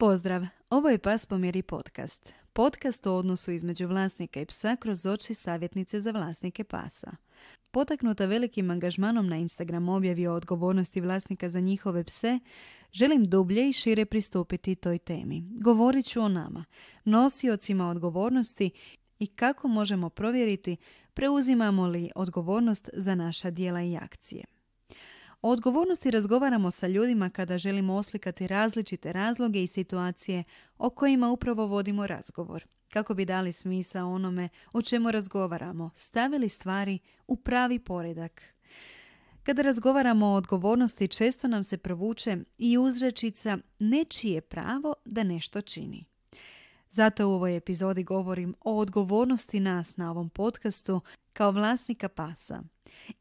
Pozdrav, ovo je Pas pomjeri podcast. Podcast o odnosu između vlasnika i psa kroz oči savjetnice za vlasnike pasa. Potaknuta velikim angažmanom na Instagram objavi o odgovornosti vlasnika za njihove pse, želim dublje i šire pristupiti toj temi. Govorit ću o nama, nosiocima odgovornosti i kako možemo provjeriti preuzimamo li odgovornost za naša dijela i akcije. O odgovornosti razgovaramo sa ljudima kada želimo oslikati različite razloge i situacije o kojima upravo vodimo razgovor, kako bi dali smisa onome o čemu razgovaramo, stavili stvari u pravi poredak. Kada razgovaramo o odgovornosti, često nam se provuče i uzrečica nečije pravo da nešto čini. Zato u ovoj epizodi govorim o odgovornosti nas na ovom podcastu kao vlasnika pasa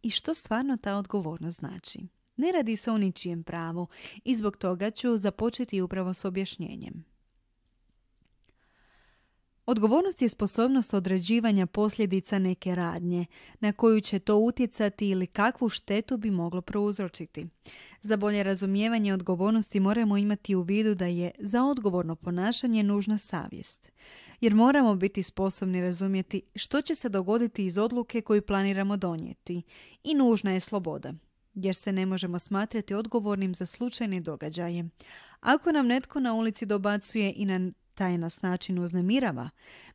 i što stvarno ta odgovornost znači. Ne radi se o ničijem pravu i zbog toga ću započeti upravo s objašnjenjem. Odgovornost je sposobnost određivanja posljedica neke radnje, na koju će to utjecati ili kakvu štetu bi moglo prouzročiti. Za bolje razumijevanje odgovornosti moramo imati u vidu da je za odgovorno ponašanje nužna savjest, jer moramo biti sposobni razumjeti što će se dogoditi iz odluke koju planiramo donijeti i nužna je sloboda, jer se ne možemo smatrati odgovornim za slučajne događaje. Ako nam netko na ulici dobacuje i na taj nas način uznemirava.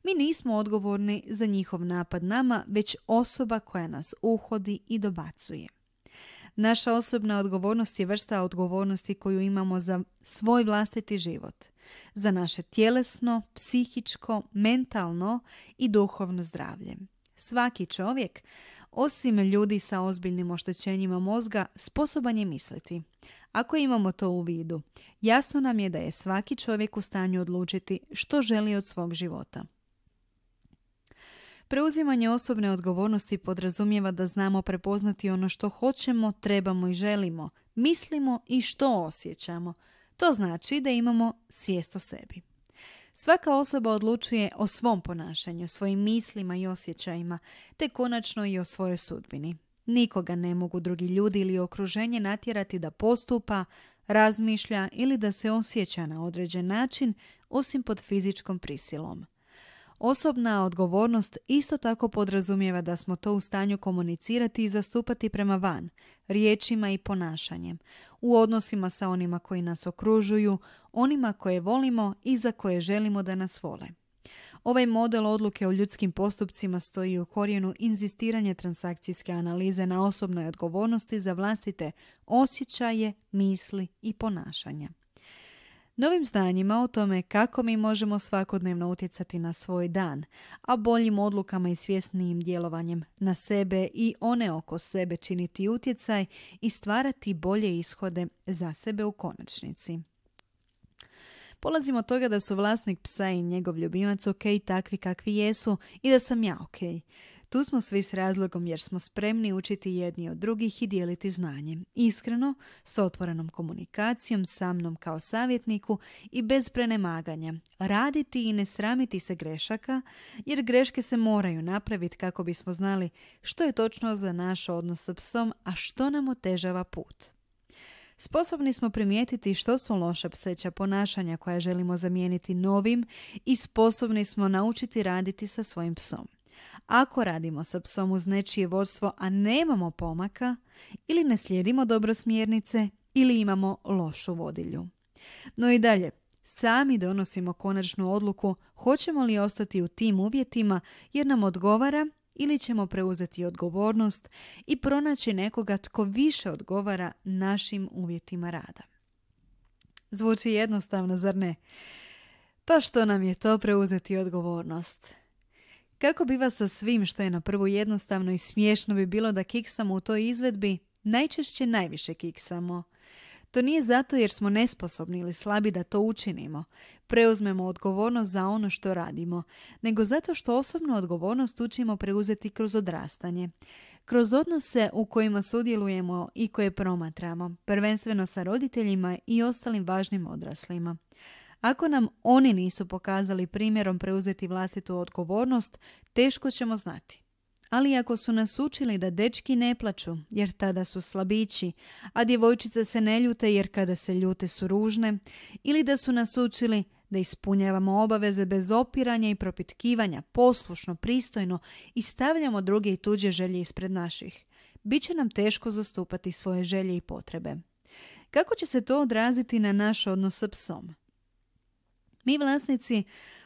Mi nismo odgovorni za njihov napad nama, već osoba koja nas uhodi i dobacuje. Naša osobna odgovornost je vrsta odgovornosti koju imamo za svoj vlastiti život, za naše tjelesno, psihičko, mentalno i duhovno zdravlje. Svaki čovjek osim ljudi sa ozbiljnim oštećenjima mozga, sposoban je misliti. Ako imamo to u vidu, jasno nam je da je svaki čovjek u stanju odlučiti što želi od svog života. Preuzimanje osobne odgovornosti podrazumijeva da znamo prepoznati ono što hoćemo, trebamo i želimo, mislimo i što osjećamo. To znači da imamo svijest o sebi. Svaka osoba odlučuje o svom ponašanju, svojim mislima i osjećajima, te konačno i o svojoj sudbini. Nikoga ne mogu drugi ljudi ili okruženje natjerati da postupa, razmišlja ili da se osjeća na određen način, osim pod fizičkom prisilom. Osobna odgovornost isto tako podrazumijeva da smo to u stanju komunicirati i zastupati prema van, riječima i ponašanjem, u odnosima sa onima koji nas okružuju, onima koje volimo i za koje želimo da nas vole. Ovaj model odluke o ljudskim postupcima stoji u korijenu inzistiranje transakcijske analize na osobnoj odgovornosti za vlastite osjećaje, misli i ponašanja. Novim znanjima o tome kako mi možemo svakodnevno utjecati na svoj dan, a boljim odlukama i svjesnijim djelovanjem na sebe i one oko sebe činiti utjecaj i stvarati bolje ishode za sebe u konačnici. Polazimo od toga da su vlasnik psa i njegov ljubimac ok takvi kakvi jesu i da sam ja ok. Tu smo svi s razlogom jer smo spremni učiti jedni od drugih i dijeliti znanje. Iskreno, s otvorenom komunikacijom, sa mnom kao savjetniku i bez prenemaganja. Raditi i ne sramiti se grešaka jer greške se moraju napraviti kako bismo znali što je točno za naš odnos sa psom, a što nam otežava put. Sposobni smo primijetiti što su loša pseća ponašanja koja želimo zamijeniti novim i sposobni smo naučiti raditi sa svojim psom. Ako radimo sa psom uz nečije vodstvo, a nemamo pomaka, ili ne slijedimo dobro smjernice, ili imamo lošu vodilju. No i dalje, sami donosimo konačnu odluku hoćemo li ostati u tim uvjetima jer nam odgovara ili ćemo preuzeti odgovornost i pronaći nekoga tko više odgovara našim uvjetima rada. Zvuči jednostavno, zar ne? Pa što nam je to preuzeti odgovornost? Kako biva sa svim što je na prvu jednostavno i smiješno bi bilo da kiksamo u toj izvedbi, najčešće najviše kiksamo. To nije zato jer smo nesposobni ili slabi da to učinimo, preuzmemo odgovornost za ono što radimo, nego zato što osobnu odgovornost učimo preuzeti kroz odrastanje, kroz odnose u kojima sudjelujemo i koje promatramo, prvenstveno sa roditeljima i ostalim važnim odraslima. Ako nam oni nisu pokazali primjerom preuzeti vlastitu odgovornost, teško ćemo znati. Ali ako su nas učili da dečki ne plaću, jer tada su slabići, a djevojčice se ne ljute jer kada se ljute su ružne, ili da su nas učili da ispunjavamo obaveze bez opiranja i propitkivanja, poslušno, pristojno i stavljamo druge i tuđe želje ispred naših, bit će nam teško zastupati svoje želje i potrebe. Kako će se to odraziti na naš odnos sa psom? Mi vlasnici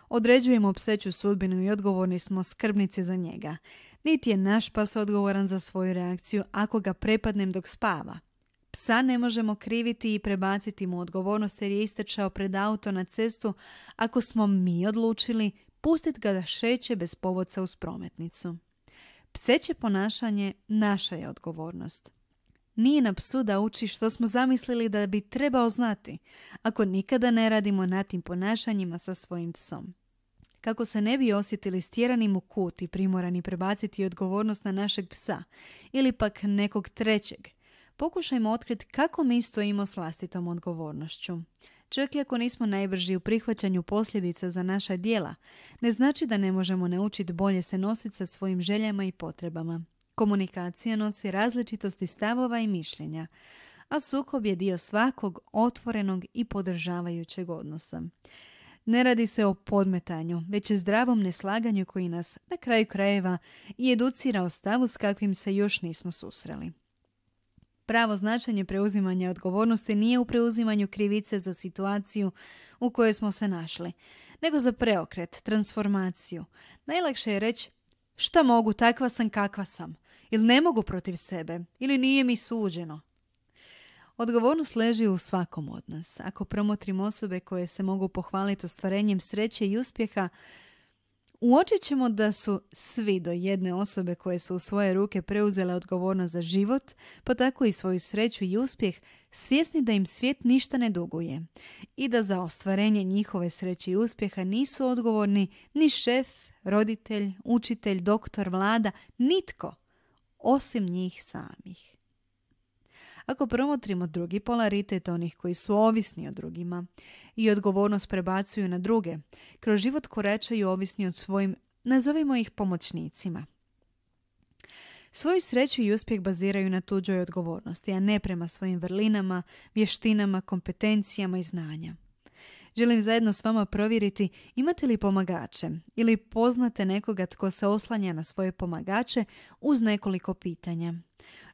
određujemo pseću sudbinu i odgovorni smo skrbnici za njega. Niti je naš pas odgovoran za svoju reakciju ako ga prepadnem dok spava. Psa ne možemo kriviti i prebaciti mu odgovornost jer je istečao pred auto na cestu ako smo mi odlučili pustiti ga da šeće bez povodca uz prometnicu. Pseće ponašanje naša je odgovornost. Nije na psu da uči što smo zamislili da bi trebao znati, ako nikada ne radimo na tim ponašanjima sa svojim psom. Kako se ne bi osjetili stjeranim u kut i primorani prebaciti odgovornost na našeg psa ili pak nekog trećeg, pokušajmo otkriti kako mi stojimo s vlastitom odgovornošću. Čak i ako nismo najbrži u prihvaćanju posljedica za naša djela, ne znači da ne možemo naučiti bolje se nositi sa svojim željama i potrebama. Komunikacija nosi različitosti stavova i mišljenja, a sukob je dio svakog otvorenog i podržavajućeg odnosa. Ne radi se o podmetanju, već je zdravom neslaganju koji nas, na kraju krajeva, i educira o stavu s kakvim se još nismo susreli. Pravo značenje preuzimanja odgovornosti nije u preuzimanju krivice za situaciju u kojoj smo se našli, nego za preokret, transformaciju. Najlakše je reći šta mogu, takva sam kakva sam ili ne mogu protiv sebe ili nije mi suđeno. Odgovornost leži u svakom od nas. Ako promotrim osobe koje se mogu pohvaliti ostvarenjem sreće i uspjeha, uočit ćemo da su svi do jedne osobe koje su u svoje ruke preuzele odgovornost za život, pa tako i svoju sreću i uspjeh, svjesni da im svijet ništa ne duguje i da za ostvarenje njihove sreće i uspjeha nisu odgovorni ni šef, roditelj, učitelj, doktor, vlada, nitko – osim njih samih. Ako promotrimo drugi polaritet onih koji su ovisni o drugima i odgovornost prebacuju na druge, kroz život korečaju ovisni od svojim, nazovimo ih pomoćnicima. Svoju sreću i uspjeh baziraju na tuđoj odgovornosti, a ne prema svojim vrlinama, vještinama, kompetencijama i znanja. Želim zajedno s vama provjeriti imate li pomagače ili poznate nekoga tko se oslanja na svoje pomagače uz nekoliko pitanja.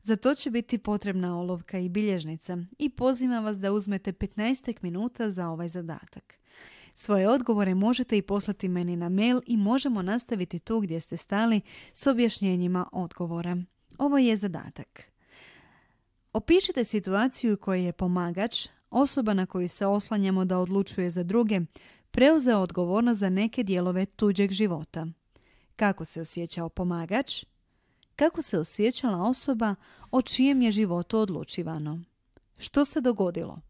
Za to će biti potrebna olovka i bilježnica i pozivam vas da uzmete 15 minuta za ovaj zadatak. Svoje odgovore možete i poslati meni na mail i možemo nastaviti tu gdje ste stali s objašnjenjima odgovora. Ovo je zadatak. Opišite situaciju u kojoj je pomagač, osoba na koju se oslanjamo da odlučuje za druge, preuzeo odgovornost za neke dijelove tuđeg života. Kako se osjećao pomagač? Kako se osjećala osoba o čijem je životu odlučivano? Što se dogodilo?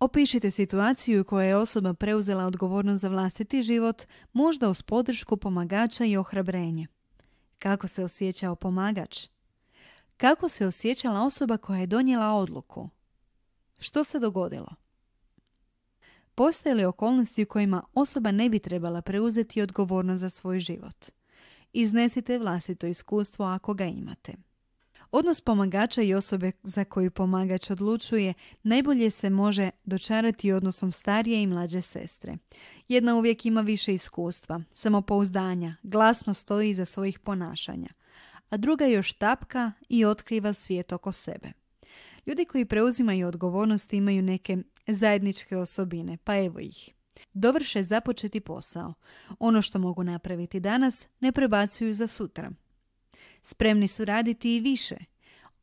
Opišite situaciju u kojoj je osoba preuzela odgovornost za vlastiti život, možda uz podršku pomagača i ohrabrenje. Kako se osjećao pomagač? Kako se osjećala osoba koja je donijela odluku? Što se dogodilo? Postoje li okolnosti u kojima osoba ne bi trebala preuzeti odgovornost za svoj život? Iznesite vlastito iskustvo ako ga imate. Odnos pomagača i osobe za koju pomagač odlučuje najbolje se može dočarati odnosom starije i mlađe sestre. Jedna uvijek ima više iskustva, samopouzdanja, glasno stoji iza svojih ponašanja, a druga još tapka i otkriva svijet oko sebe. Ljudi koji preuzimaju odgovornost imaju neke zajedničke osobine, pa evo ih. Dovrše započeti posao. Ono što mogu napraviti danas ne prebacuju za sutra. Spremni su raditi i više.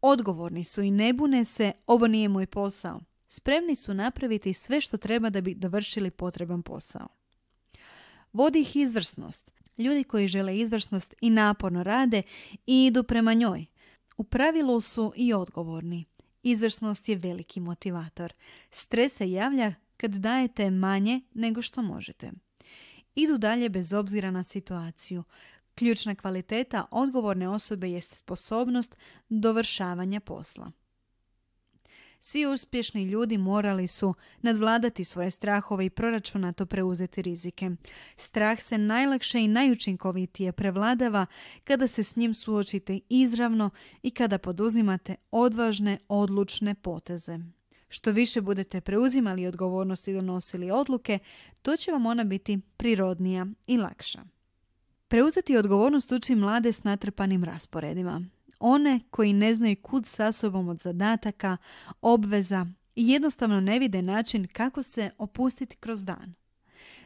Odgovorni su i ne bune se, ovo nije moj posao. Spremni su napraviti sve što treba da bi dovršili potreban posao. Vodi ih izvrsnost. Ljudi koji žele izvrsnost i naporno rade i idu prema njoj. U pravilu su i odgovorni. Izvrsnost je veliki motivator. Stres se javlja kad dajete manje nego što možete. Idu dalje bez obzira na situaciju. Ključna kvaliteta odgovorne osobe jest sposobnost dovršavanja posla. Svi uspješni ljudi morali su nadvladati svoje strahove i proračunato preuzeti rizike. Strah se najlakše i najučinkovitije prevladava kada se s njim suočite izravno i kada poduzimate odvažne, odlučne poteze. Što više budete preuzimali odgovornost i donosili odluke, to će vam ona biti prirodnija i lakša. Preuzeti odgovornost uči mlade s natrpanim rasporedima one koji ne znaju kud sa sobom od zadataka, obveza i jednostavno ne vide način kako se opustiti kroz dan.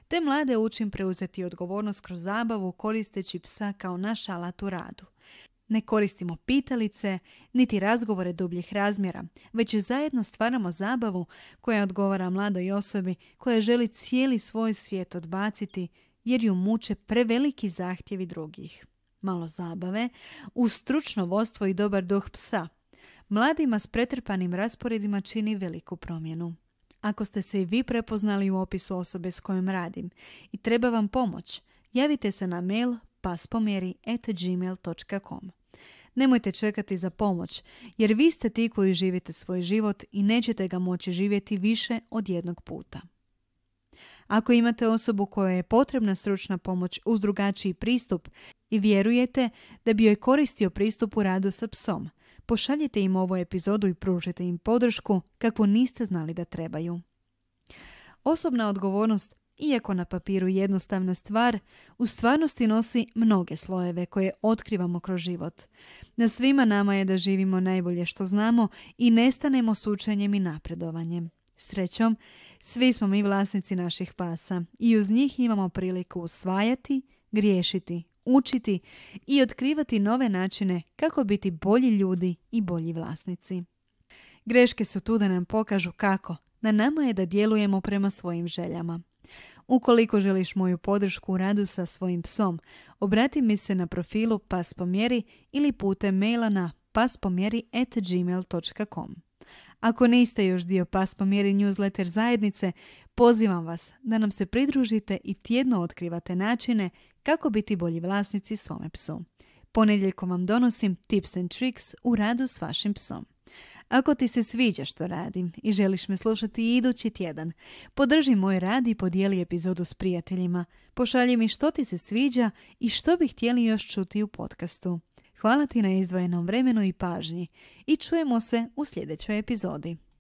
Te mlade učim preuzeti odgovornost kroz zabavu koristeći psa kao naš alat u radu. Ne koristimo pitalice, niti razgovore dubljih razmjera, već zajedno stvaramo zabavu koja odgovara mladoj osobi koja želi cijeli svoj svijet odbaciti jer ju muče preveliki zahtjevi drugih malo zabave, u stručno vodstvo i dobar duh psa. Mladima s pretrpanim rasporedima čini veliku promjenu. Ako ste se i vi prepoznali u opisu osobe s kojom radim i treba vam pomoć, javite se na mail paspomjeri.gmail.com Nemojte čekati za pomoć, jer vi ste ti koji živite svoj život i nećete ga moći živjeti više od jednog puta. Ako imate osobu kojoj je potrebna stručna pomoć uz drugačiji pristup i vjerujete da bi joj koristio pristup u radu sa psom, pošaljite im ovu epizodu i pružite im podršku kakvu niste znali da trebaju. Osobna odgovornost, iako na papiru jednostavna stvar, u stvarnosti nosi mnoge slojeve koje otkrivamo kroz život. Na svima nama je da živimo najbolje što znamo i nestanemo s i napredovanjem. Srećom, svi smo mi vlasnici naših pasa i uz njih imamo priliku usvajati, griješiti, učiti i otkrivati nove načine kako biti bolji ljudi i bolji vlasnici. Greške su tu da nam pokažu kako. Na nama je da djelujemo prema svojim željama. Ukoliko želiš moju podršku u radu sa svojim psom, obrati mi se na profilu Pas pomjeri ili putem maila na paspomjeri.gmail.com. Ako niste još dio Pas po mjeri newsletter zajednice, pozivam vas da nam se pridružite i tjedno otkrivate načine kako biti bolji vlasnici svome psu. Ponedjeljkom vam donosim tips and tricks u radu s vašim psom. Ako ti se sviđa što radim i želiš me slušati idući tjedan, podrži moj rad i podijeli epizodu s prijateljima. Pošalji mi što ti se sviđa i što bi htjeli još čuti u podcastu. Hvala ti na izdvojenom vremenu i pažnji i čujemo se u sljedećoj epizodi.